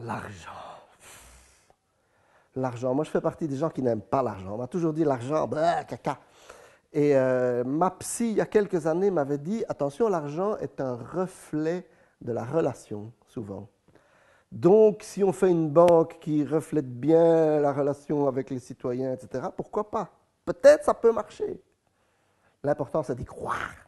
l'argent. L'argent. Moi, je fais partie des gens qui n'aiment pas l'argent. On m'a toujours dit l'argent, bah, caca. Et euh, ma psy, il y a quelques années, m'avait dit attention, l'argent est un reflet de la relation, souvent. Donc, si on fait une banque qui reflète bien la relation avec les citoyens, etc., pourquoi pas Peut-être ça peut marcher. L'important, c'est d'y croire.